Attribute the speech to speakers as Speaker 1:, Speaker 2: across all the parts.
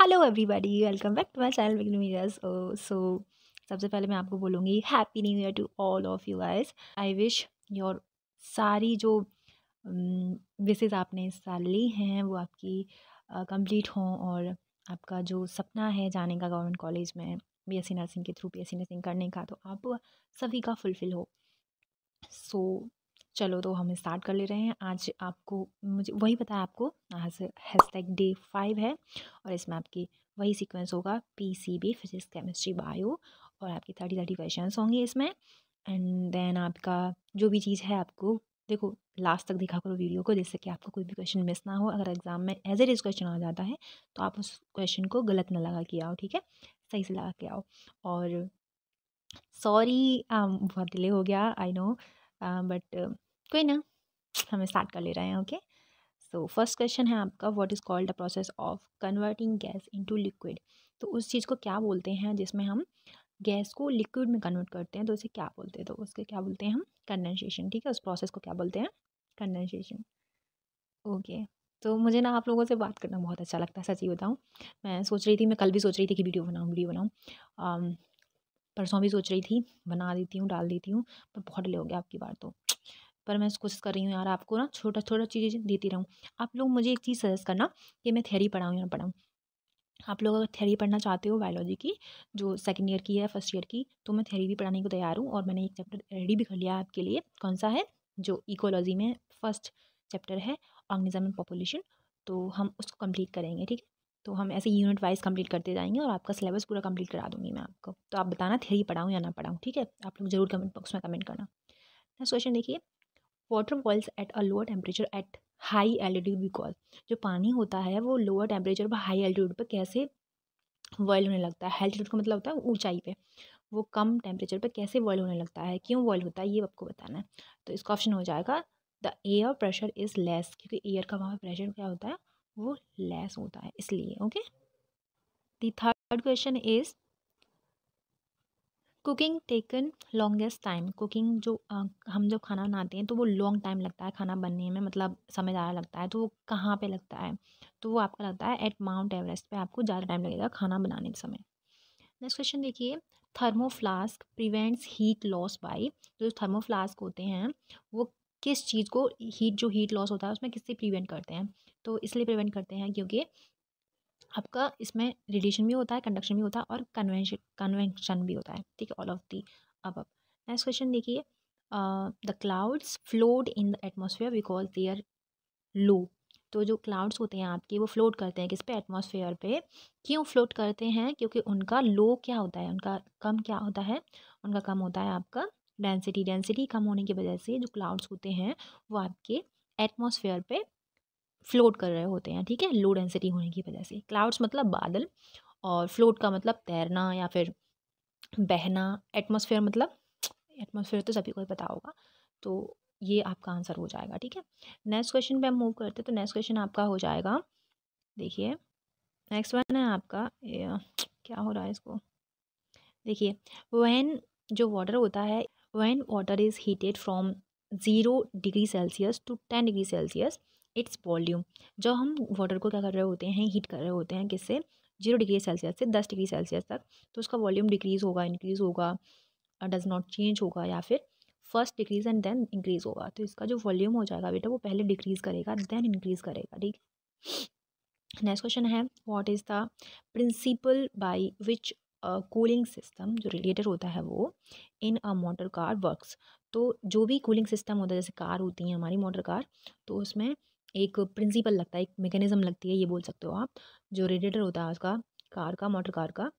Speaker 1: hello everybody welcome back to my channel with new years so सबसे पहले मैं आपको बोलूँगी happy new year to all of you guys I wish your सारी जो wishes आपने इस साल ली हैं वो आपकी कंप्लीट uh, हों और आपका जो सपना है जाने का गवर्नमेंट कॉलेज में बीएससी नर्सिंग के थ्रू बीएससी नर्सिंग करने का तो आप सभी का फुलफ़िल हो सो so, चलो तो हम स्टार्ट कर ले रहे हैं आज आपको मुझे वही बताया आपको आज डे फाइव है और इसमें आपकी वही सीक्वेंस होगा P C B physics chemistry bio और आपकी थर्टी थर्टी क्वेश्चन होंगे इसमें एंड देन आपका जो भी चीज़ है आपको देखो लास्ट तक देखा करो वीडियो को जिससे कि आपको कोई भी क्वेश्चन मिस ना हो अगर एग्जाम में एज एट इज क्वेश्चन आ जाता है तो आप उस क्वेश्चन को गलत ना लगा के आओ ठीक है सही से लगा के आओ और सॉरी um, बहुत डिले हो गया आई नो बट कोई ना हमें स्टार्ट कर ले रहे हैं ओके सो फर्स्ट क्वेश्चन है आपका what is called the process of converting gas into liquid तो उस चीज़ को क्या बोलते हैं जिसमें हम गैस को लिक्विड में कन्वर्ट करते हैं तो उसे क्या बोलते हैं तो उसके क्या बोलते हैं हम कंडेंसेशन ठीक है उस प्रोसेस को क्या बोलते हैं कंडेंसेशन ओके तो मुझे ना आप लोगों से बात करना बहुत अच्छा लगता है सच्ची बताऊँ मैं सोच रही थी मैं कल भी सोच रही थी कि वीडियो बनाऊँ वीडियो बनाऊँ परसों भी सोच रही थी बना देती हूँ डाल देती हूँ पर बहुत डिले हो गया आपकी बार तो पर मैं कोशिश कर रही हूँ यार आपको ना छोटा छोटा चीज़ें देती रहूँ आप लोग मुझे एक चीज़ सजेस्ट करना कि मैं थेरी पढ़ाऊँ या पढ़ाऊँ आप लोग अगर थेरी पढ़ना चाहते हो बायोलॉजी की जो सेकेंड ईयर की है फर्स्ट ईयर की तो मैं थेरी भी पढ़ाने को तैयार हूँ और मैंने एक चैप्टर रेडी भी कर लिया है आपके लिए कौन सा है जो इकोलॉजी में फर्स्ट चैप्टर है ऑर्गेनिज्म एंड पॉपुलेशन तो हम उसको कंप्लीट करेंगे ठीक है तो हम ऐसे यूनिट वाइज कंप्लीट करते जाएंगे और आपका सिलेबस पूरा कंप्लीट करा दूंगी मैं आपको तो आप बताना थेरी पढ़ाऊँ या ना पढ़ाऊँ ठीक है आप लोग जरूर कमेंट बॉक्स में कमेंट करना नेक्स्ट क्वेश्चन देखिए water boils at a lower temperature at high altitude because जो पानी होता है वो लोअर टेम्परेचर पर हाई एल्टीट्यूड पर कैसे बॉयल होने लगता है एल्टीट्यूड का मतलब होता है ऊंचाई पे वो कम टेम्परेचर पर कैसे बॉयल होने लगता है क्यों बॉयल होता है ये आपको बताना है तो इसका ऑप्शन हो जाएगा the air pressure is less क्योंकि एयर का वहाँ पर प्रेशर क्या होता है वो लेस होता है इसलिए okay third third question is cooking taken longest time cooking जो आ, हम जो खाना बनाते हैं तो वो लॉन्ग टाइम लगता है खाना बनने में मतलब समय ज़्यादा लगता है तो वो कहाँ पर लगता है तो वो आपका लगता है एट माउंट एवरेस्ट पर आपको ज़्यादा टाइम लगेगा खाना बनाने के समय नेक्स्ट क्वेश्चन देखिए thermoflask prevents heat loss by जो थर्मोफ्लास्क होते हैं वो किस चीज़ को हीट जो हीट लॉस होता है उसमें किससे प्रिवेंट करते हैं तो इसलिए प्रिवेंट करते हैं क्योंकि आपका इसमें रेडिएशन भी होता है कंडक्शन भी होता है और कन्वेंशन कन्वेंशन भी होता है ठीक है ऑल ऑफ दी अब अब नेक्स्ट क्वेश्चन देखिए the clouds float in the atmosphere because their low तो जो क्लाउड्स होते हैं आपके वो फ्लोट करते हैं किस पे एटमॉस्फेयर पे क्यों फ्लोट करते हैं क्योंकि उनका लो क्या होता है उनका कम क्या होता है उनका कम होता है आपका डेंसिटी डेंसिटी कम होने की वजह से जो क्लाउड्स होते हैं वो आपके एटमॉस्फेयर पे फ्लोट कर रहे होते हैं ठीक है लो डेंसिटी होने की वजह से क्लाउड्स मतलब बादल और फ्लोट का मतलब तैरना या फिर बहना एटमोसफेयर मतलब एटमोसफेयर तो सभी को ही पता होगा तो ये आपका आंसर हो जाएगा ठीक है नेक्स्ट क्वेश्चन पे हम मूव करते हैं तो नेक्स्ट क्वेश्चन आपका हो जाएगा देखिए नेक्स्ट वन है आपका क्या हो रहा है इसको देखिए वैन जो वाटर होता है when water is heated from zero degree Celsius to ten degree Celsius its volume जो हम वाटर को क्या कर रहे होते हैं हीट कर रहे होते हैं किससे जीरो डिग्री सेल्सियस से दस डिग्री सेल्सियस तक तो उसका वॉल्यूम डिक्रीज़ होगा इंक्रीज़ होगा डज नॉट चेंज होगा या फिर first decrease and then increase होगा तो इसका जो वॉल्यूम हो जाएगा बेटा वो पहले डिक्रीज़ करेगा देन इंक्रीज़ करेगा ठीक नेक्स्ट क्वेश्चन है what is the principle by which cooling system जो रिलेटेड होता है वो in a motor car works तो जो भी कूलिंग सिस्टम होता है जैसे कार होती है हमारी मोटर कार तो उसमें एक प्रिंसिपल लगता है एक मेकेनिज़म लगती है ये बोल सकते हो आप जो रेडिएटर होता है उसका कार का मोटर कार का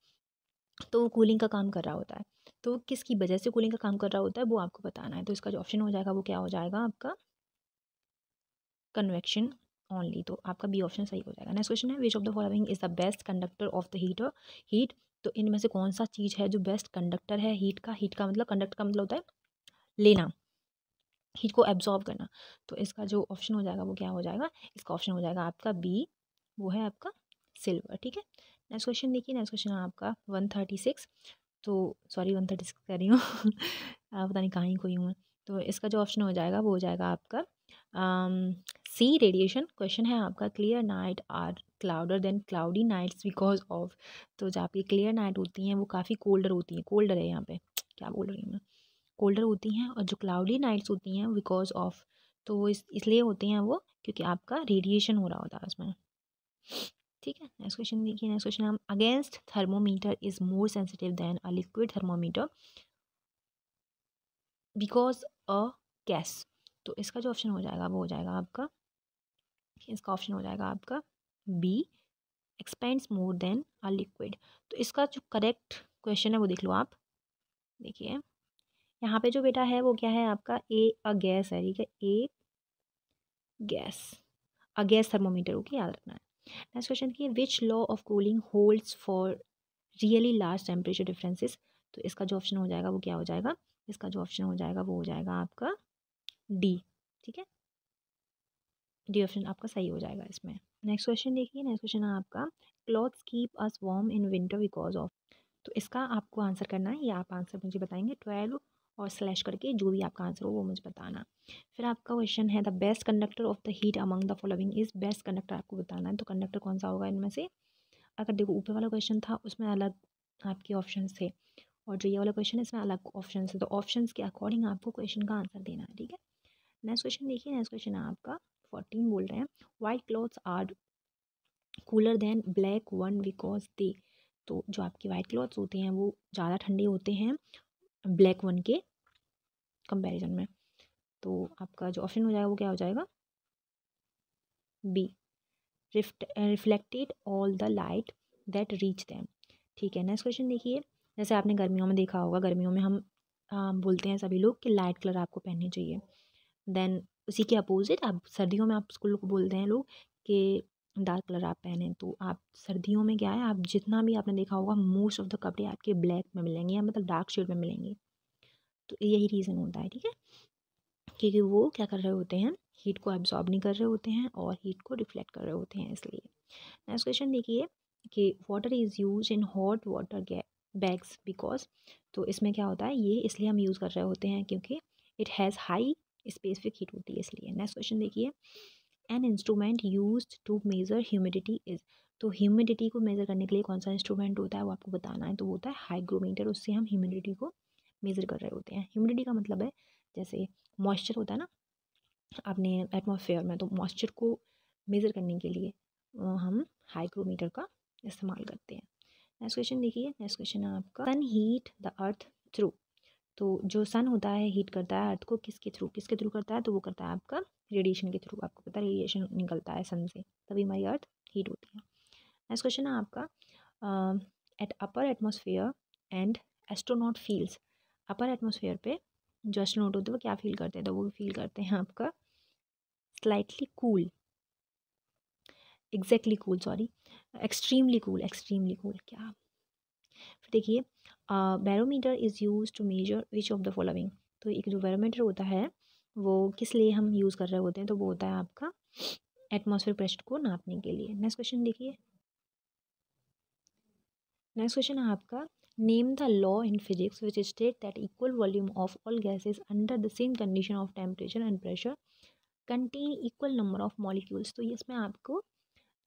Speaker 1: तो वो कूलिंग का काम कर रहा होता है तो किसकी वजह से कूलिंग का काम कर रहा होता है वो आपको बताना है तो इसका जो ऑप्शन हो जाएगा वो क्या हो जाएगा आपका कन्वेक्शन ऑनली तो आपका बी ऑप्शन सही हो जाएगा नेक्स्ट क्वेश्चन है which of the following is the best conductor of the heater heat तो इनमें से कौन सा चीज़ है जो बेस्ट कंडक्टर है हीट का हीट का मतलब कंडक्ट का मतलब होता है लेना हीट को एब्जॉर्व करना तो इसका जो ऑप्शन हो जाएगा वो क्या हो जाएगा इसका ऑप्शन हो जाएगा आपका बी वो है आपका सिल्वर ठीक है नेक्स्ट क्वेश्चन देखिए नेक्स्ट क्वेश्चन है आपका वन थर्टी सिक्स तो सॉरी वन थर्टी सिक्स कह रही हूँ पता नहीं कहाँ ही कोई हूँ तो इसका जो ऑप्शन हो जाएगा वो हो जाएगा आपका सी रेडिएशन क्वेश्चन है आपका clear night are colder than cloudy nights because of तो जो आपकी क्लियर नाइट होती हैं वो काफ़ी कोल्डर होती हैं कोल्डर है यहाँ पे क्या बोल रही हूँ मैं कोल्डर होती हैं और जो क्लाउडी नाइट्स होती हैं बिकॉज ऑफ तो वो इस इसलिए होते हैं वो क्योंकि आपका रेडिएशन हो रहा होता है उसमें ठीक है नेक्स्ट क्वेश्चन देखिए नेक्स्ट क्वेश्चन हम against thermometer is more sensitive than a liquid thermometer because a gas तो इसका जो ऑप्शन हो जाएगा वो हो जाएगा आपका इसका ऑप्शन हो जाएगा आपका B expands more than a liquid तो इसका जो करेक्ट क्वेश्चन है वो देख लो आप देखिए यहाँ पे जो बेटा है वो क्या है आपका ए अ गैस है ठीक है a gas a gas thermometer okay याद रखना है नेक्स्ट क्वेश्चन देखिए which law of cooling holds for really large temperature differences तो इसका जो ऑप्शन हो जाएगा वो क्या हो जाएगा इसका जो ऑप्शन हो जाएगा वो हो जाएगा आपका डी ठीक है डी ऑप्शन आपका सही हो जाएगा इसमें नेक्स्ट क्वेश्चन देखिए नेक्स्ट क्वेश्चन है आपका clothes keep us warm in winter because of तो इसका आपको आंसर करना है या आप आंसर मुझे बताएंगे ट्वेल्व और स्लैश करके जो भी आपका आंसर हो वो मुझे बताना फिर आपका क्वेश्चन है the best conductor of the heat among the following is best conductor आपको बताना है तो कंडक्टर कौन सा होगा इनमें से अगर देखो ऊपर वाला क्वेश्चन था उसमें अलग आपके ऑप्शन थे और जो ये वाला क्वेश्चन है इसमें अलग ऑप्शन है तो ऑप्शन के अकॉर्डिंग आपको क्वेश्चन का आंसर देना है ठीक है नेक्स्ट क्वेश्चन देखिए नेक्स्ट क्वेश्चन है आपका फोर्टीन बोल रहे हैं white clothes are cooler than black one because they तो जो आपके वाइट क्लॉथ्स होते हैं वो ज़्यादा ठंडे होते हैं ब्लैक वन के कंपैरिजन में तो आपका जो ऑप्शन हो जाएगा वो क्या हो जाएगा B reflected all the light that reach them ठीक है नेक्स्ट क्वेश्चन देखिए जैसे आपने गर्मियों में देखा होगा गर्मियों में हम आ, बोलते हैं सभी लोग कि लाइट कलर आपको पहनने चाहिए देन उसी के अपोजिट आप सर्दियों में आप स्कूल को बोलते हैं लोग कि डार्क कलर आप पहने तो आप सर्दियों में क्या है आप जितना भी आपने देखा होगा मोस्ट ऑफ द कपड़े आपके ब्लैक में मिलेंगे या मतलब डार्क शेड में मिलेंगे तो यही रीज़न होता है ठीक है क्योंकि वो क्या कर रहे होते हैं हीट को एब्जॉर्ब नहीं कर रहे होते हैं और हीट को रिफ्लेक्ट कर रहे होते हैं इसलिए नेक्स्ट क्वेश्चन देखिए कि water is use in hot water bags because तो इसमें क्या होता है ये इसलिए हम यूज़ कर रहे होते हैं क्योंकि it has high specific heat होती है इसलिए नेक्स्ट क्वेश्चन देखिए an instrument use to measure humidity is तो ह्यूमिडिटी को मेज़र करने के लिए कौन सा इंस्ट्रूमेंट होता है वो आपको बताना है तो वो होता है हाइग्रोमीटर उससे हम ह्यूमिडिटी को मेज़र कर रहे होते हैं ह्यूमिडिटी का मतलब है जैसे मॉइस्चर होता है ना अपने एटमोसफेयर में तो मॉइस्चर को मेज़र करने के लिए हम हाइग्रोमीटर का इस्तेमाल करते हैं नेक्स्ट क्वेश्चन देखिए नेक्स्ट क्वेश्चन है आपका sun heat the earth through तो जो सन होता है हीट करता है अर्थ को किसके थ्रू किसके थ्रू करता है तो वो करता है आपका रेडिएशन के थ्रू आपको पता है रेडिएशन निकलता है सन से तभी हमारी अर्थ हीट होती है नेक्स्ट क्वेश्चन है आपका at upper atmosphere and astronaut feels upper atmosphere पे जो एस्ट्रोनॉट होते हैं वो क्या फील करते हैं तो वो फील करते हैं आपका slightly cool exactly cool sorry extremely cool extremely cool क्या फिर तो देखिए barometer is use to measure which of the following तो एक जो बैरोमीटर होता है वो किस लिए हम यूज़ कर रहे होते हैं तो वो होता है आपका एटमोसफेयर प्रेशर को नापने के लिए नेक्स्ट क्वेश्चन देखिए नेक्स्ट क्वेश्चन है आपका name the law in physics which state that equal volume of all gases under the same condition of temperature and pressure contain equal number of molecules तो इसमें आपको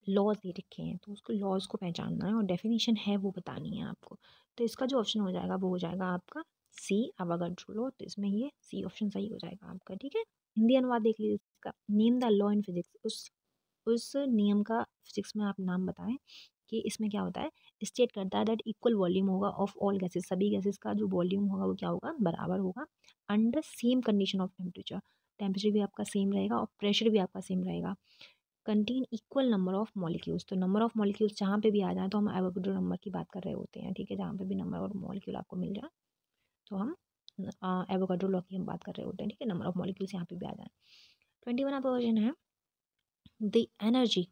Speaker 1: लॉज दे रखे हैं तो उसको लॉज को पहचानना है और डेफिनेशन है वो बतानी है आपको तो इसका जो ऑप्शन हो जाएगा वो हो जाएगा आपका सी अवागड्रो लॉ तो इसमें ये सी ऑप्शन सही हो जाएगा आपका ठीक है हिंदी अनुवाद देख लीजिए इसका name the law in physics उस उस नियम का फिजिक्स में आप नाम बताएं कि इसमें क्या होता है स्टेट करता है दैट इक्वल वॉल्यूम होगा ऑफ ऑल गैसेस सभी गैसेस का जो वॉल्यूम होगा वो क्या होगा बराबर होगा under same condition of temperature temperature भी आपका सेम रहेगा और प्रेशर भी आपका सेम रहेगा contain equal number of molecules तो नंबर ऑफ मॉलिक्यूल्स जहाँ पे भी आ जाए तो हम एवोकेडो नंबर की बात कर रहे होते हैं ठीक है जहाँ पे भी नंबर ऑफ मॉलिक्यूल आपको मिल जाए तो हम एवोकेडो लॉ की हम बात कर रहे होते हैं ठीक है नंबर ऑफ मॉलिक्यूल्स यहाँ पे भी आ जाए ट्वेंटी वन आपका क्वेश्चन है the energy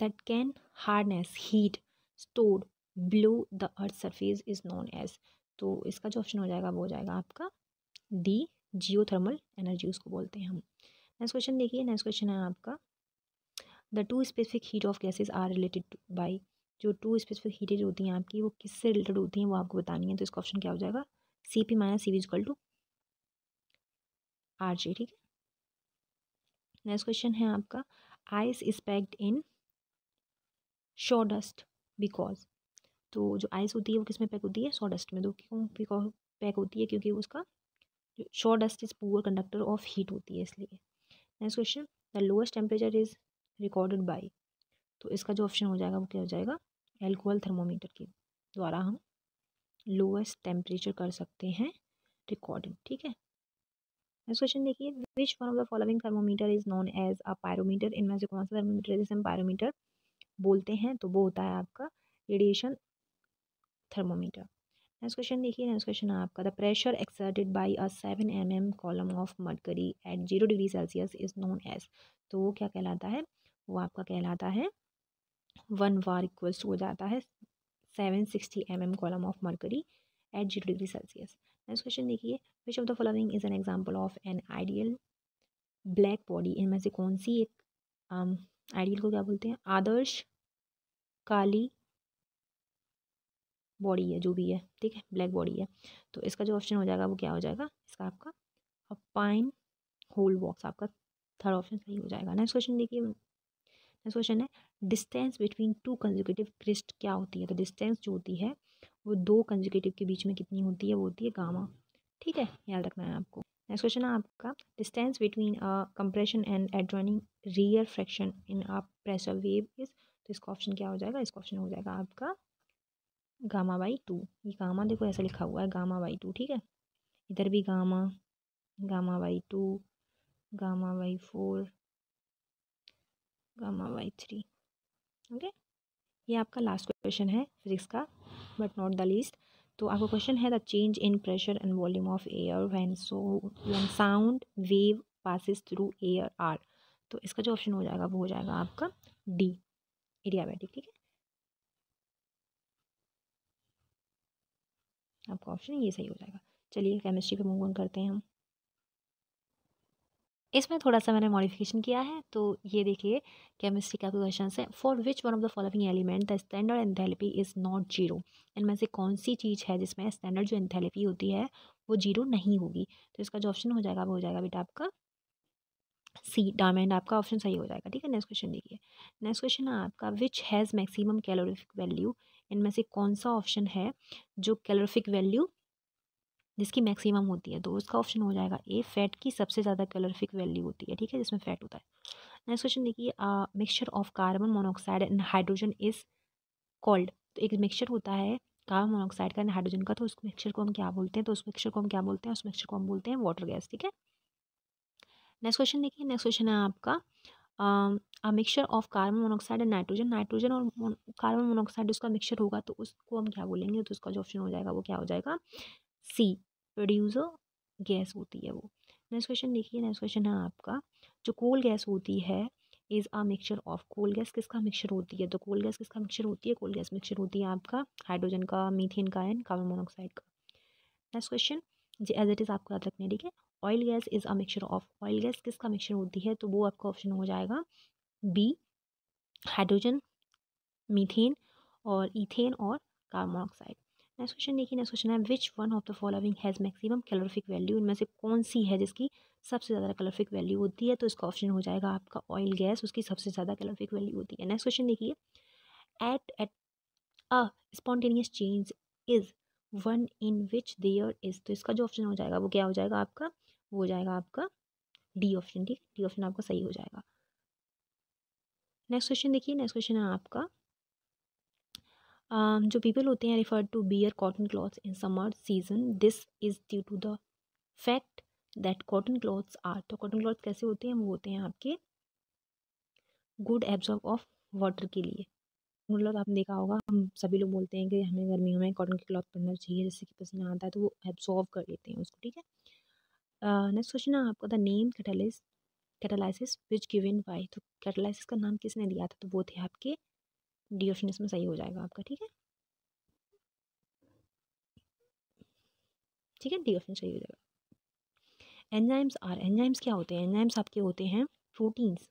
Speaker 1: that can harness heat stored below the earth surface is known as तो इसका जो ऑप्शन हो जाएगा वो हो जाएगा आपका डी जियो थर्मल एनर्जी उसको बोलते हैं हम नेक्स्ट क्वेश्चन देखिए नेक्स्ट क्वेश्चन है आपका the two specific heat of gases are related by जो टू स्पेसिफिक हीटेज होती हैं आपकी वो किससे रिलेटेड होती हैं वो आपको बतानी है तो इसका ऑप्शन क्या हो जाएगा C P minus C V equal to R J ठीक है नेक्स्ट क्वेश्चन है आपका ice is packed in sawdust because तो जो आइस होती है वो किस में पैक होती है शो डस्ट में तो क्यों बिकॉज पैक होती है क्योंकि उसका sawdust is poor conductor of heat होती है इसलिए next question the lowest temperature is recorded by तो इसका जो ऑप्शन हो जाएगा वो क्या हो जाएगा एल्कोहल थर्मोमीटर के द्वारा हम लोएस्ट टेम्परेचर कर सकते हैं रिकॉर्डिंग ठीक है नेक्स्ट क्वेश्चन देखिए which one of the following thermometer is known as a pyrometer इनमें से कौन सा थर्मोमीटर जैसे जिसे हम पायरोमीटर बोलते हैं तो वो होता है आपका रेडिएशन थर्मोमीटर नेक्स्ट क्वेश्चन देखिए नेक्स्ट क्वेश्चन आपका the pressure exerted by a seven M M column of mercury at zero degree Celsius is known as तो वो क्या कहलाता है वो आपका कहलाता है वन वार इक्वल्स हो जाता है seven sixty M M column of mercury at zero degree Celsius next question देखिए which of the following is an example of an ideal black body इनमें से कौन सी एक आइडियल um, को क्या बोलते हैं आदर्श काली बॉडी है जो भी है ठीक है ब्लैक बॉडी है तो इसका जो ऑप्शन हो जाएगा वो क्या हो जाएगा इसका आपका पाइन होल बॉक्स आपका थर्ड ऑप्शन सही हो जाएगा नेक्स्ट क्वेश्चन देखिए नेक्स्ट क्वेश्चन है distance between two consecutive crest क्या होती है तो डिस्टेंस जो होती है वो दो कंजिव के बीच में कितनी होती है वो होती है गामा ठीक है याद रखना है आपको नेक्स्ट क्वेश्चन है आपका distance between compression and adjoining rarefaction in a pressure wave is तो इसका ऑप्शन क्या हो जाएगा इसका ऑप्शन हो जाएगा आपका गामा बाई टू ये गामा देखो ऐसा लिखा हुआ है गामा बाई टू ठीक है इधर भी gamma gamma by two gamma by four gamma by three okay ये आपका लास्ट क्वेश्चन है फिजिक्स का बट नॉट द लीस्ट तो आपका क्वेश्चन है the change in pressure and volume of air when so one sound wave passes through air are तो इसका जो ऑप्शन हो जाएगा वो हो जाएगा आपका डी एडियाबैटिक ठीक है आपका ऑप्शन ये सही हो जाएगा चलिए केमिस्ट्री पे मूव ऑन करते हैं हम इसमें थोड़ा सा मैंने मॉडिफिकेशन किया है तो ये देखिए केमिस्ट्री का क्वेश्चन है for which one of the following element the standard enthalpy is not zero इनमें से कौन सी चीज़ है जिसमें स्टैंडर्ड जो एंथैल्पी होती है वो जीरो नहीं होगी तो इसका जो ऑप्शन हो जाएगा वो हो जाएगा बेटा आपका सी डायमंड आपका ऑप्शन सही हो जाएगा ठीक है नेक्स्ट क्वेश्चन देखिए नेक्स्ट क्वेश्चन है आपका which has maximum calorific value इनमें से कौन सा ऑप्शन है जो कैलोरिफिक वैल्यू जिसकी मैक्सिमम होती है तो उसका ऑप्शन हो जाएगा ए फैट की सबसे ज़्यादा कैलोरिफिक वैल्यू होती है ठीक है जिसमें फ़ैट होता है नेक्स्ट क्वेश्चन देखिए mixture of carbon monoxide and hydrogen is called तो एक मिक्सचर होता है कार्बन मोनोऑक्साइड का एंड हाइड्रोजन का तो उस मिक्सचर को हम क्या बोलते हैं तो उस मिक्सचर को हम क्या बोलते हैं उस मिक्सचर को हम बोलते हैं वाटर गैस ठीक है नेक्स्ट क्वेश्चन देखिए नेक्स्ट क्वेश्चन है आपका a mixture of carbon monoxide and nitrogen nitrogen और कार्बन मोनोऑक्साइड उसका मिक्सचर होगा तो उसको हम क्या बोलेंगे तो उसका जो ऑप्शन हो जाएगा वो क्या हो जाएगा सी प्रोड्यूसर गैस होती है वो नेक्स्ट क्वेश्चन देखिए नेक्स्ट क्वेश्चन है आपका जो कोल गैस होती है is a mixture of coal gas किसका मिक्सचर होती है तो कोल गैस किसका मिक्सचर होती है कोल गैस मिक्सचर होती है आपका हाइड्रोजन का मीथेन का एंड कार्बन मोनोऑक्साइड का नेक्स्ट क्वेश्चन जी एज इट इज़ आपको याद रखना है ठीक है oil gas is a mixture of oil gas किसका मिक्सचर होती है तो वो आपका ऑप्शन हो जाएगा बी हाइड्रोजन मीथेन और इथेन और कार्बन मोनोऑक्साइड नेक्स्ट क्वेश्चन देखिए नेक्स्ट क्वेश्चन है which one of the following has maximum calorific value इनमें से कौन सी है जिसकी सबसे ज़्यादा कैलोरिफिक वैल्यू होती है तो इसका ऑप्शन हो जाएगा आपका ऑयल गैस उसकी सबसे ज़्यादा कैलोरिफिक वैल्यू होती है नेक्स्ट क्वेश्चन देखिए at at a spontaneous change is one in which there is तो इसका जो ऑप्शन हो जाएगा वो क्या हो जाएगा आपका वो हो जाएगा आपका डी ऑप्शन ठीक डी ऑप्शन आपका सही हो जाएगा नेक्स्ट क्वेश्चन देखिए नेक्स्ट क्वेश्चन है आपका Um, जो पीपल होते हैं refer to wear cotton clothes in summer season this is due to the fact that cotton clothes are तो कॉटन क्लॉथ कैसे होते हैं वो होते हैं आपके गुड एब्जॉर्ब ऑफ वाटर के लिए मतलब आपने देखा होगा हम सभी लोग बोलते हैं कि हमें गर्मियों में कॉटन के क्लॉथ पहनना चाहिए जैसे कि पसीना आता है तो वो एब्जॉर्व कर लेते हैं उसको ठीक है नेक्स्ट uh, क्वेश्चन है आपका the name catalysis catalysis which given by तो कैटालाइसिस का नाम किसने दिया था तो वो थे आपके डी ऑप्शन इसमें सही हो जाएगा आपका ठीक है ठीक है डी ऑप्शन सही हो जाएगा एंजाइम्स आर एंजाइम्स क्या होते हैं एंजाइम्स आपके होते हैं proteins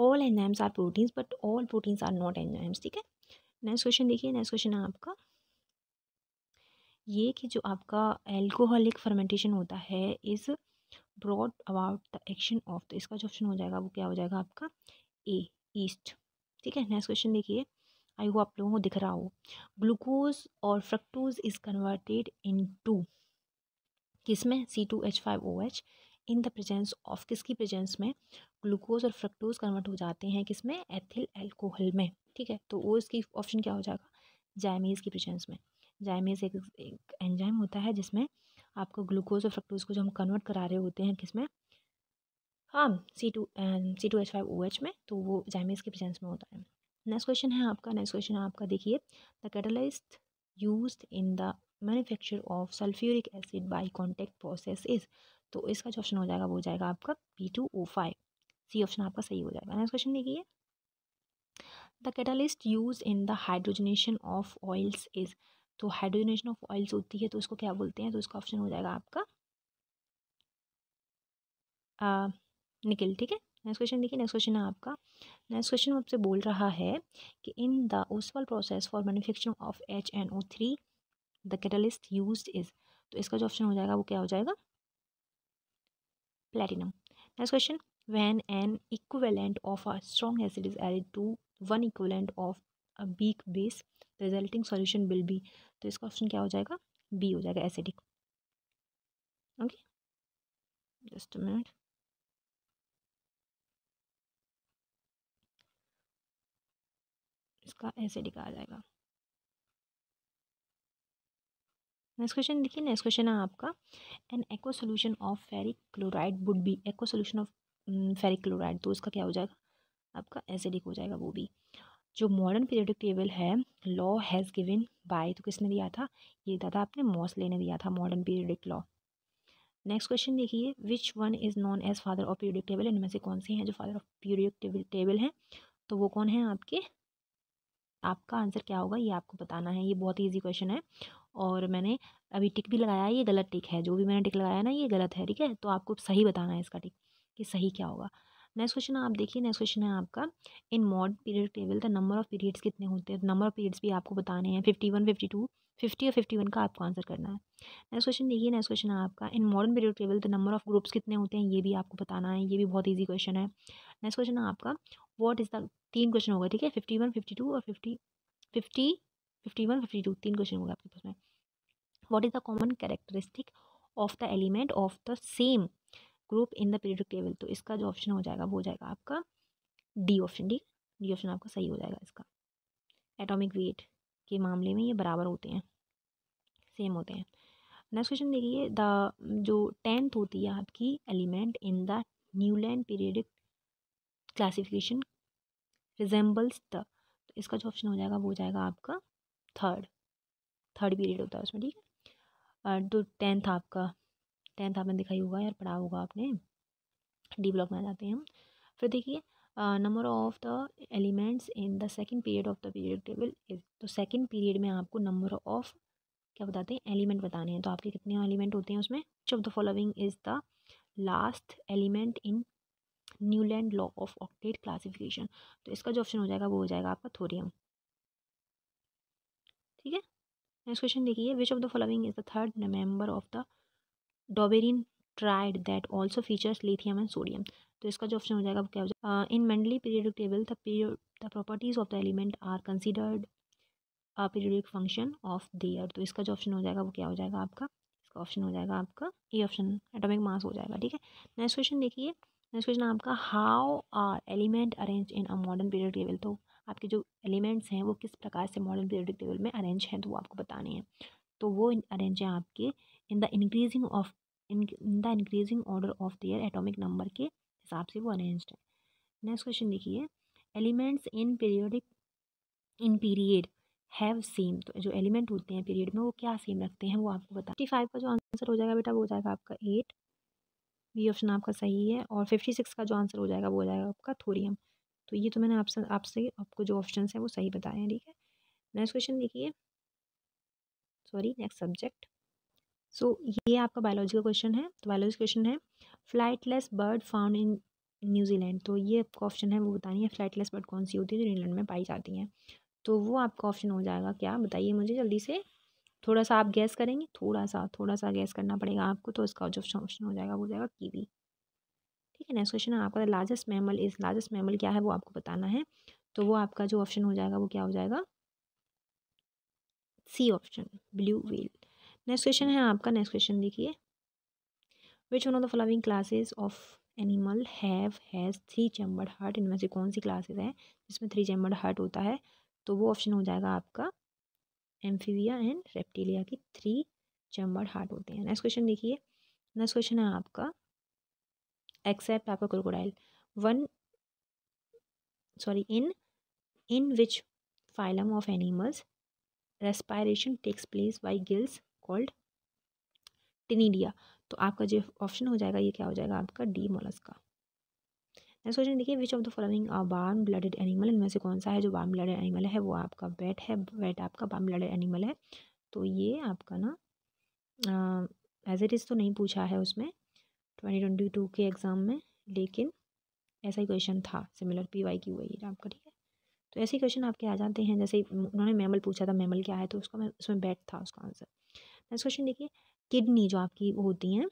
Speaker 1: all enzymes are proteins but all proteins are not enzymes ठीक है नेक्स्ट क्वेश्चन देखिए नेक्स्ट क्वेश्चन है आपका ये कि जो आपका एल्कोहलिक फर्मेंटेशन होता है is brought about the action of तो इसका जो ऑप्शन हो जाएगा वो क्या हो जाएगा आपका ए ईस्ट ठीक है नेक्स्ट क्वेश्चन देखिए आई होप आप लोगों को दिख रहा हो ग्लूकोज और fructose is converted into किसमें C two H five O H in the presence of किसकी प्रेजेंस में ग्लूकोज और फ्रक्टोज कन्वर्ट हो जाते हैं किसमें एथिल एल्कोहल में ठीक है तो वो इसकी ऑप्शन क्या हो जाएगा जायमेज की प्रेजेंस में जायमेज एक, एक एंजाइम होता है जिसमें आपको ग्लूकोज और फ्रक्टोज को जो हम कन्वर्ट करा रहे होते हैं किसमें हाँ C two C two H five O H में तो वो जैमिस के प्रेजेंस में होता है नेक्स्ट क्वेश्चन है आपका नेक्स्ट क्वेश्चन आपका देखिए the catalyse use in the manufacture of sulphuric acid by contact process is तो इसका जो ऑप्शन हो जाएगा वो हो जाएगा आपका P two O five C option आपका सही हो जाएगा नेक्स्ट क्वेश्चन देखिए the catalyst use in the hydrogenation of oils is तो हाइड्रोजनेशन ऑफ ऑयल्स होती है तो उसको क्या बोलते हैं तो इसका ऑप्शन हो जाएगा आपका निकल ठीक है नेक्स्ट क्वेश्चन देखिए नेक्स्ट क्वेश्चन है आपका नेक्स्ट क्वेश्चन आपसे बोल रहा है कि in the Ostwald process for manufacturing of H N O three the catalyst use is तो इसका जो ऑप्शन हो जाएगा वो क्या हो जाएगा platinum next question when an equivalent of a strong acid is added to one equivalent of a weak base resulting solution will be तो इसका ऑप्शन क्या हो जाएगा बी हो जाएगा एसिडिक ओके जस्ट मिनट इसका एसिडिक आ जाएगा नेक्स्ट क्वेश्चन देखिए नेक्स्ट क्वेश्चन है आपका an aqua solution of ferric chloride would be aqua solution of ferric chloride तो उसका क्या हो जाएगा आपका एसिडिक हो जाएगा वो भी जो मॉडर्न पीरियडिक टेबल है लॉ हैज़ गिवन बाय तो किसने दिया था ये दिया था आपने मॉस लेने दिया था modern periodic law next question देखिए which one is known as father of periodic table इनमें से कौन से हैं जो फादर ऑफ पीरियडिक टेबल हैं तो वो कौन है आपके आपका आंसर क्या होगा ये आपको बताना है ये बहुत ही ईजी क्वेश्चन है और मैंने अभी टिक भी लगाया है ये गलत टिक है जो भी मैंने टिक लगाया ना ये गलत है ठीक है तो आपको सही बताना है इसका टिक कि सही क्या होगा नेक्स्ट क्वेश्चन आप देखिए नेक्स्ट क्वेश्चन है आपका in mod period table the number of periods कितने होते हैं नंबर ऑफ पीरियड्स भी आपको बताने हैं fifty one fifty two fifty और फिफ्टी वन का आपको आंसर करना है नेक्स्ट क्वेश्चन देखिए नेक्स्ट क्वेश्चन है आपका in modern period table the number of groups कितने होते हैं ये भी आपको बताना है ये भी बहुत ईजी क्वेश्चन है नेक्स्ट क्वेश्चन है आपका वॉट इज़ द तीन क्वेश्चन होगा ठीक है फिफ्टी वन फिफ्टी टू और fifty fifty fifty one fifty two तीन क्वेश्चन होगा आपके पास में what is the common characteristic of the element of the same group in the periodic table तो इसका जो ऑप्शन हो जाएगा वो हो जाएगा आपका डी ऑप्शन ठीक डी ऑप्शन आपका सही हो जाएगा इसका एटॉमिक वेट के मामले में ये बराबर होते हैं सेम होते हैं नेक्स्ट क्वेश्चन देखिए द जो टेंथ होती है आपकी element in the Newland periodic classification resembles the तो इसका जो ऑप्शन हो जाएगा वो हो जाएगा आपका थर्ड थर्ड पीरियड होता है उसमें ठीक है तो टेंथ आपका टेंथ आपने दिखाई होगा यार पढ़ा होगा आपने डी ब्लॉक में आ जाते हैं हम फिर देखिए number of the elements in the second period of the period table is तो सेकेंड पीरियड में आपको नंबर ऑफ क्या बताते हैं एलिमेंट बताने हैं तो आपके कितने एलिमेंट होते हैं उसमें which of the following is the last element in Newland law of octet classification तो इसका जो ऑप्शन हो जाएगा वो हो जाएगा आपका थोरियम ठीक है नेक्स्ट क्वेश्चन देखिए which of the following is the third member of the Dobereiner triad that also features lithium and sodium तो इसका जो ऑप्शन हो जाएगा वो क्या हो जाएगा in Mendeleev periodic table the period the properties of the element are considered a periodic function of their तो इसका जो ऑप्शन हो जाएगा वो क्या हो जाएगा आपका इसका ऑप्शन हो जाएगा आपका ए ऑप्शन एटॉमिक मास हो जाएगा ठीक है नेक्स्ट क्वेश्चन देखिए नेक्स्ट क्वेश्चन आपका how are element arrange in a modern period table तो आपके जो एलिमेंट्स हैं वो किस प्रकार से मॉडर्न पीरियडिक टेबल में अरेंज हैं तो वो आपको बताने हैं तो वो अरेंज हैं आपके in the increasing of in the increasing order of their atomic number के हिसाब से वो अरेंज है नेक्स्ट क्वेश्चन देखिए elements in periodic in period have same तो जो एलिमेंट होते हैं पीरियड में वो क्या सेम रखते हैं वो आपको बता फाइव का जो आंसर हो जाएगा बेटा वो हो जाएगा आपका एट ये ऑप्शन आपका सही है और फिफ्टी सिक्स का जो आंसर हो जाएगा वो हो जाएगा आपका थोरियम तो ये तो मैंने आपसे आपसे आपको जो ऑप्शन है वो सही बताए हैं ठीक है नेक्स्ट क्वेश्चन देखिए सॉरी नेक्स्ट सब्जेक्ट सो ये आपका बायोलॉजी का क्वेश्चन है तो बायोलॉजी क्वेश्चन है flightless bird found in New Zealand तो ये आपका ऑप्शन है वो बतानी है फ्लाइटलेस बर्ड कौन सी होती है जो इंग्लैंड में पाई जाती हैं तो वो आपका ऑप्शन हो जाएगा क्या बताइए मुझे जल्दी से थोड़ा सा आप गैस करेंगे थोड़ा सा थोड़ा सा गैस करना पड़ेगा आपको तो इसका जो ऑप्शन हो जाएगा वो जाएगा जाएगा कीवी ठीक है नेक्स्ट क्वेश्चन है आपका लार्जेस्ट मैमल इस लार्जेस्ट मैमल क्या है वो आपको बताना है तो वो आपका जो ऑप्शन हो जाएगा वो क्या हो जाएगा C option blue whale next question है आपका नेक्स्ट क्वेश्चन देखिए which one of the following classes of animal have has three chambered heart इनमें से कौन सी क्लासेस हैं जिसमें थ्री चैम्बर्ड हार्ट होता है तो वो ऑप्शन हो जाएगा आपका एम्फीविया एंड रेप्टिलिया के थ्री चम्बर्ड हार्ट होते हैं नेक्स्ट क्वेश्चन देखिए नेक्स्ट क्वेश्चन है आपका एक्सेप्ट आपका crocodile one sorry in in which phylum of animals respiration takes place by gills called Cnidaria तो आपका जो ऑप्शन हो जाएगा ये क्या हो जाएगा आपका डी मोलस का नेक्स्ट क्वेश्चन देखिए which of the following warm blooded animal इनमें से कौन सा है जो वार्म ब्लडेड एनिमल है वो आपका बैट है बैट आपका वार्म ब्लडेड एनिमल है तो ये आपका ना एज इट इज़ तो नहीं पूछा है उसमें ट्वेंटी ट्वेंटी टू के एग्ज़ाम में लेकिन ऐसा ही क्वेश्चन था सिमिलर पी वाई की वही आपका ठीक है तो ऐसे क्वेश्चन आपके आ जाते हैं जैसे उन्होंने मैमल पूछा था मैमल क्या है तो उसका उसमें बैट था उसका आंसर नेक्स्ट क्वेश्चन देखिए किडनी जो आपकी होती हैं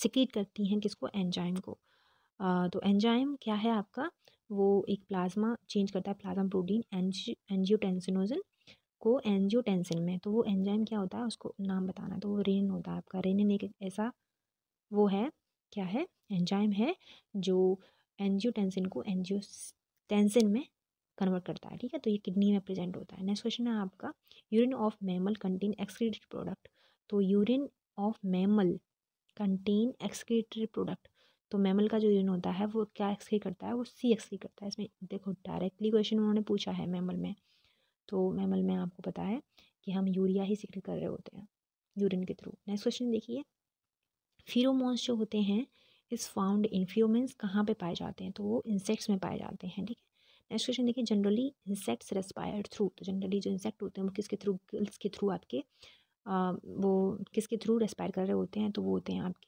Speaker 1: सिक्रीट करती हैं किसको एंजाइम को तो एंजाइम क्या है आपका वो एक प्लाज्मा चेंज करता है प्लाज्मा प्रोटीन एंजी एंजियोटेंसिनोजन को एंजियोटेंसिन में तो वो एंजाइम क्या होता है उसको नाम बताना है तो वो रेनिन होता है आपका रेनिन एक ऐसा वो है क्या है एंजाइम है जो एंजियोटेंसिन को एंजियोटेंसिन में कन्वर्ट करता है ठीक है तो ये किडनी में प्रेजेंट होता है नेक्स्ट क्वेश्चन है आपका urine of mammal contain excreted product तो urine of mammal contain excreted product तो मेमल का जो यूरिन होता है वो क्या एक्सक्रीट करता है वो सी एक्सक्रीट करता है इसमें देखो डायरेक्टली क्वेश्चन उन्होंने पूछा है मेमल में तो मेमल में आपको पता है कि हम यूरिया ही सीक्रेट कर रहे होते हैं यूरिन के थ्रू नेक्स्ट क्वेश्चन देखिए फीरोमोन्स जो होते हैं इज़ फाउंड इन फ्यूमेंस कहाँ पे पाए जाते हैं तो वो इंसेक्ट्स में पाए जाते हैं ठीक है नेक्स्ट क्वेश्चन देखिए जनरली इंसेक्ट्स रेस्पायर थ्रू तो जनरली जो इंसेक्ट होते हैं वो किसके थ्रू किसके थ्रू आपके आ, वो किसके थ्रू रेस्पायर कर रहे होते हैं तो वो होते हैं आपके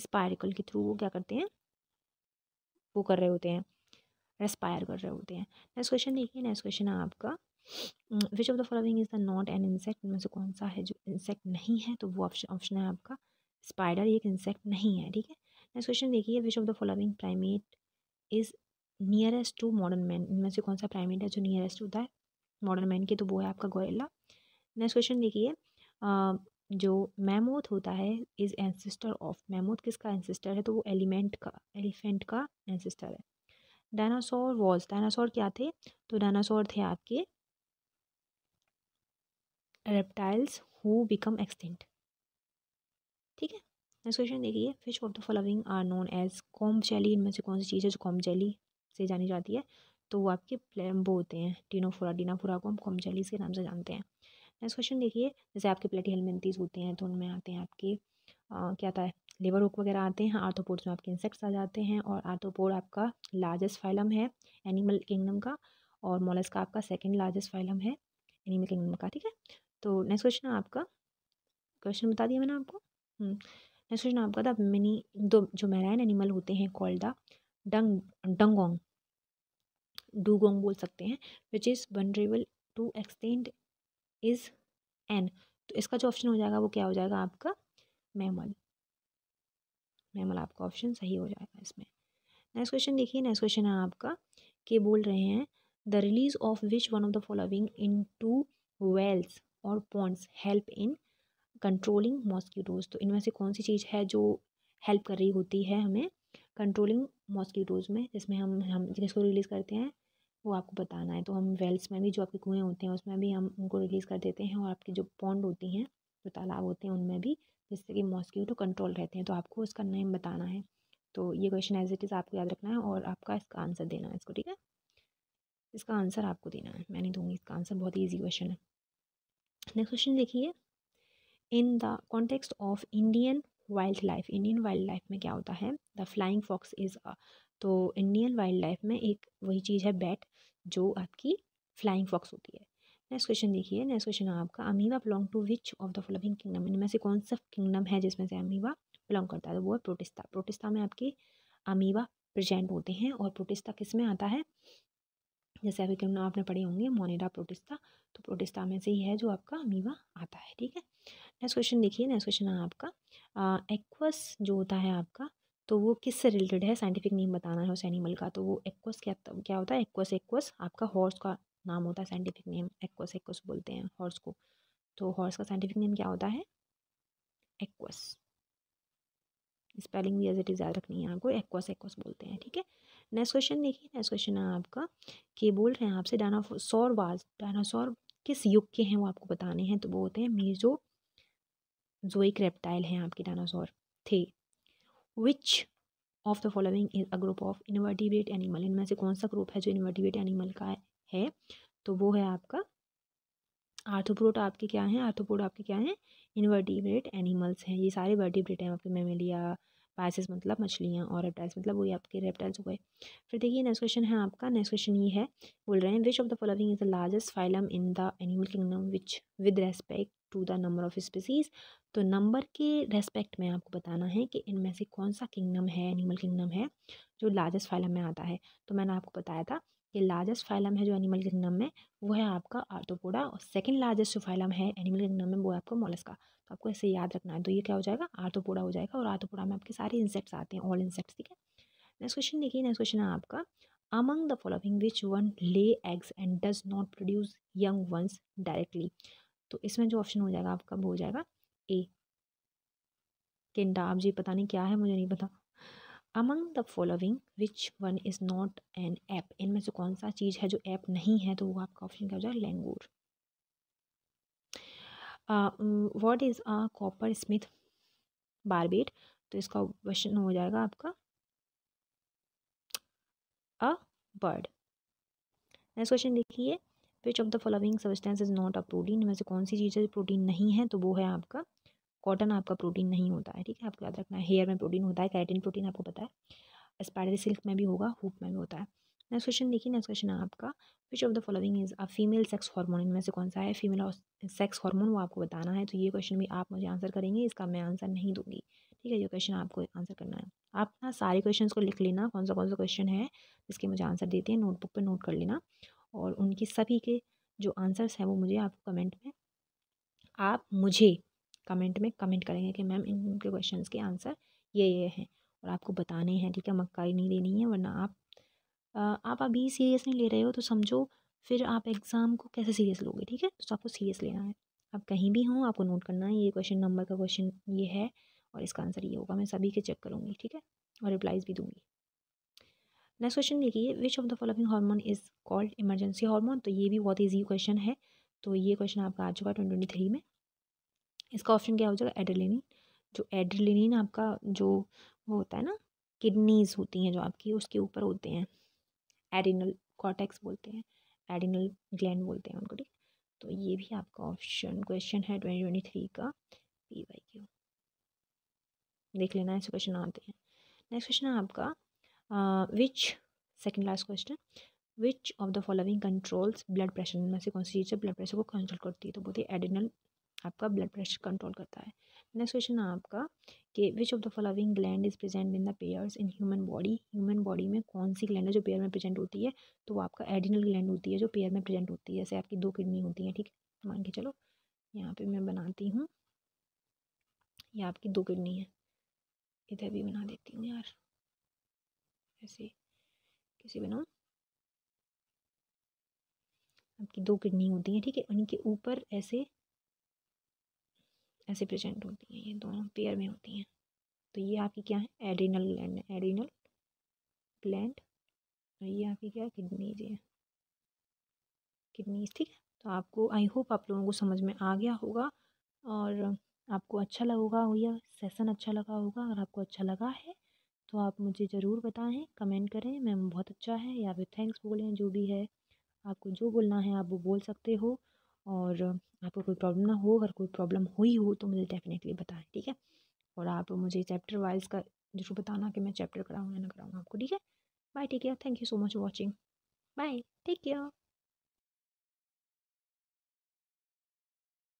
Speaker 1: स्पायरिकल के थ्रू वो क्या करते हैं वो कर रहे होते हैं रेस्पायर कर रहे होते हैं नेक्स्ट क्वेश्चन देखिए नेक्स्ट क्वेश्चन है आपका which of the following is the not an insect इनमें से कौन सा है जो इंसेक्ट नहीं है तो वो ऑप्शन ऑप्शन है आपका स्पाइडर एक इंसेक्ट नहीं है ठीक है नेक्स्ट क्वेश्चन देखिए which of the following primate is nearest to modern man इनमें से कौन सा प्राइमेट है जो नियरेस्ट होता है मॉडर्न मैन के तो वो है आपका गोरेला नेक्स्ट क्वेश्चन देखिए जो मैमोथ होता है इज़ एंसिस्टर ऑफ मैमोथ किसका एंसिस्टर है तो वो एलिमेंट का एलिफेंट का एंसिस्टर है डायनासोर वॉज डायनासोर क्या थे तो डायनासोर थे आपके रेप्टाइल्स हु बिकम एक्सटिंक्ट ठीक है नेक्स्ट क्वेश्चन देखिए fish of the following are known as comb jelly इनमें से कौन सी चीज़ है जो कॉम जेली से जानी जाती है तो वो आपके प्लेम्बो होते हैं टीनोफोरा डीनाफोरा को हम कॉम जेलीज के नाम से जानते हैं नेक्स्ट क्वेश्चन देखिए जैसे आपके प्लेटी हेलमेंटीज होते हैं तो उनमें आते हैं आपके आ, क्या आता है लेबर हुक वगैरह आते हैं आर्थोपोड्स में आपके इंसेक्ट्स आ जाते हैं और आर्थोपोड आपका लार्जेस्ट फाइलम है एनिमल किंगडम का और मोलस का आपका सेकेंड लार्जेस्ट फाइलम है एनिमल किंगडम का ठीक है तो नेक्स्ट क्वेश्चन आपका क्वेश्चन बता दिया मैंने आपको नेक्स्ट हम्म, क्वेश्चन आपका था मिनी दो जो मैराइन एनिमल होते हैं कॉल्ड द डंग डंगोंग डूगोंग बोल सकते हैं which is vulnerable to extend is an तो इसका जो ऑप्शन हो जाएगा वो क्या हो जाएगा आपका मैमल मैमल आपका ऑप्शन सही हो जाएगा इसमें नेक्स्ट क्वेश्चन देखिए नेक्स्ट क्वेश्चन है आपका के बोल रहे हैं the release of which one of the following into wells और ponds help in controlling mosquitoes तो इनमें से कौन सी चीज़ है जो हेल्प कर रही होती है हमें कंट्रोलिंग मॉस्किटोज में जिसमें हम हम जिसको रिलीज़ करते हैं वो आपको बताना है तो हम वेल्स में भी जो आपके कुएँ होते हैं उसमें भी हम उनको रिलीज़ कर देते हैं और आपकी जो पौंड होती हैं जो तालाब होते हैं उनमें भी जिससे कि मॉस्किटो कंट्रोल रहते हैं तो आपको उसका नेम बताना है तो ये क्वेश्चन एज इट इज़ आपको याद रखना है और आपका इसका आंसर देना है इसको ठीक है इसका आंसर आपको देना है मैं नहीं दूंगी इसका आंसर बहुत ईजी क्वेश्चन है नेक्स्ट क्वेश्चन देखिए in the context of Indian wildlife Indian wildlife में क्या होता है द फ्लाइंग फॉक्स इज़ तो इंडियन वाइल्ड लाइफ में एक वही चीज़ है बैट जो आपकी फ्लाइंग फॉक्स होती है नेक्स्ट क्वेश्चन देखिए नेक्स्ट क्वेश्चन है आपका amoeba belong to which of the following kingdom इनमें से कौन सा किंगडम है जिसमें से अमीबा बिलोंग करता है तो वो है प्रोटिस्ता प्रोटिस्ता में आपके अमीबा प्रेजेंट होते हैं और प्रोटिस्ता किस में आता है जैसे अभी किंगडम आपने पढ़े होंगे मोनेडा प्रोटिस्ता तो प्रोटिस्ता में से ही है जो आपका अमीबा आता है ठीक है नेक्स्ट क्वेश्चन देखिए नेक्स्ट क्वेश्चन है आपका एक्वस जो होता है आपका तो वो किस से रिलेटेड है साइंटिफिक नेम बताना है उस एनिमल का तो वो एक्वस क्या क्या होता है एक्वस एक्वस आपका हॉर्स का नाम होता है साइंटिफिक नेम एक्वस एक्वस बोलते हैं हॉर्स को तो हॉर्स का साइंटिफिक नेम क्या होता है एक्वस स्पेलिंग भी एज इट इज़ याद रखनी है आपको एक्वस एक्वस बोलते हैं ठीक है नेक्स्ट क्वेश्चन देखिए नेक्स्ट क्वेश्चन है आपका कि बोल रहे हैं आपसे डायनासोर वाज डायनासोर किस युग के हैं वो आपको बताने हैं तो वो होते हैं मेजो जोइक रेप्टाइल हैं आपके डायनासोर थे which of the following is a group of invertebrate animal इनमें से कौन सा ग्रुप है जो इन्वर्टिब्रेट एनिमल का है तो वो है आपका आर्थोप्रोट आपके क्या हैं आर्थोप्रोट आपके क्या हैं इन्वर्टिब्रेट एनिमल्स हैं ये सारे वर्टिब्रेट हैं आपके मेमेलिया पाइसिस मतलब मछलियाँ और रेप्टाइल्स मतलब वही आपके रेप्टाइल्स हो गए फिर देखिए नेक्स्ट क्वेश्चन है आपका नेक्स्ट क्वेश्चन ये है बोल रहे हैं which of the following is the largest phylum in the animal kingdom which with respect to the number of species तो नंबर के रेस्पेक्ट में आपको बताना है कि इनमें से कौन सा किंगडम है एनिमल किंगडम है जो लार्जेस्ट फाइलम में आता है तो मैंने आपको बताया था कि लार्जेस्ट फाइलम है जो एनिमल किंगडम में वो है आपका आर्थोपोडा और सेकेंड लार्जेस्ट जो फाइलम है एनिमल किंगडम में वो है आपका मोलस्का तो आपको ऐसे याद रखना है तो ये क्या हो जाएगा आर्थोपोडा हो जाएगा और आर्थोपोडा में आपके सारे इंसेक्ट्स आते हैं ऑल इंसेक्ट्स ठीक है नेक्स्ट क्वेश्चन देखिए नेक्स्ट क्वेश्चन है आपका among the following which one lay eggs and does not produce young ones directly तो इसमें जो ऑप्शन हो जाएगा आपका वो हो जाएगा ए किंडा आप जी पता नहीं क्या है मुझे नहीं पता among the following which one is not an ape इनमें से कौन सा चीज़ है जो ऐप नहीं है तो वो आपका ऑप्शन क्या हो जाएगा langur what is a coppersmith barbet तो इसका क्वेश्चन हो जाएगा आपका अ बर्ड नेक्स्ट क्वेश्चन देखिए which of the following substance is not a protein में से कौन सी चीज़ें प्रोटीन नहीं है तो वो है आपका कॉटन आपका प्रोटीन नहीं होता है ठीक है आपको याद रखना है हेयर में प्रोटीन होता है कैरेटिन प्रोटीन आपको पता है स्पाइडर सिल्क में भी होगा हुप में भी होता है नेक्स्ट क्वेश्चन देखिए नेक्स्ट क्वेश्चन है आपका which of the following is a female sex hormone इनमें से कौन सा है फीमेल सेक्स हार्मोन वो आपको बताना है तो ये क्वेश्चन भी आप मुझे आंसर करेंगे इसका मैं आंसर नहीं दूंगी ठीक है ये क्वेश्चन आपको आंसर करना है आप ना सारे क्वेश्चन को लिख लेना कौन सा कौन सा क्वेश्चन है जिसके मुझे आंसर देते हैं नोटबुक पर नोट कर लेना और उनकी सभी के जो आंसर्स हैं वो मुझे आपको कमेंट में आप मुझे कमेंट में कमेंट करेंगे कि मैम इनके क्वेश्चन के आंसर ये ये हैं और आपको बताने हैं ठीक है मक्कारी नहीं देनी है वरना आप आप अभी सीरियस नहीं ले रहे हो तो समझो फिर आप एग्ज़ाम को कैसे सीरियस लोगे ठीक है तो आपको सीरियस लेना है आप कहीं भी हों आपको नोट करना है ये क्वेश्चन नंबर का क्वेश्चन ये है और इसका आंसर ये होगा मैं सभी के चेक करूँगी ठीक है और रिप्लाइज भी दूँगी नेक्स्ट क्वेश्चन देखिए which of the following hormone is called emergency hormone तो ये भी बहुत ईजी क्वेश्चन है तो ये क्वेश्चन आपका आ चुका ट्वेंटी ट्वेंटी थ्री में इसका ऑप्शन क्या हो जाएगा एड्रेलिनिन जो एड्रेलिनिन आपका जो वो होता है ना किडनीज़ होती हैं जो आपकी उसके ऊपर होते हैं एडिनल कॉटेक्स बोलते हैं एडिनल ग्लैंड बोलते हैं उनको ठीक तो ये भी आपका ऑप्शन क्वेश्चन है ट्वेंटी ट्वेंटी थ्री का पी वाई क्यू देख लेना ऐसे क्वेश्चन आते हैं नेक्स्ट क्वेश्चन है आपका which second last question which of the following controls blood pressure में से कौन सी चीज़ ब्लड प्रेशर को कंट्रोल करती है तो बोलती है एडिनल आपका ब्लड प्रेशर कंट्रोल करता है नेक्स्ट क्वेश्चन है आपका कि which of the following gland is present in the pairs in human body human body में कौन सी ग्लैंड है जो पेयर में प्रेजेंट होती है तो वो आपका एडिनल ग्लैंड होती है जो पेयर में प्रेजेंट होती है जैसे आपकी दो किडनी होती है ठीक है मान के चलो यहाँ पे मैं बनाती हूँ ये आपकी दो किडनी है इधर भी बना देती हूँ यार ऐसे किसी बनाऊँ आपकी दो किडनी होती हैं ठीक है उनके ऊपर ऐसे ऐसे प्रेजेंट होती हैं ये दोनों पेयर में होती हैं तो ये आपकी क्या है एडिनल ग्लैंड है एड्रीनल ग्लैंड और ये आपकी क्या है किडनीज है किडनीज ठीक है तो आपको आई होप आप लोगों को समझ में आ गया होगा और आपको अच्छा लगा होगा सेशन अच्छा लगा होगा अगर आपको अच्छा लगा है तो आप मुझे ज़रूर बताएं कमेंट करें मैम बहुत अच्छा है या फिर थैंक्स बोलें जो भी है आपको जो बोलना है आप वो बोल सकते हो और आपको कोई प्रॉब्लम ना हो अगर कोई प्रॉब्लम हुई हो तो मुझे डेफिनेटली बताएं ठीक है और आप मुझे चैप्टर वाइज का जरूर बताना कि मैं चैप्टर कराऊँ या ना कराऊँ आपको ठीक है bye take care thank you so much watching bye take care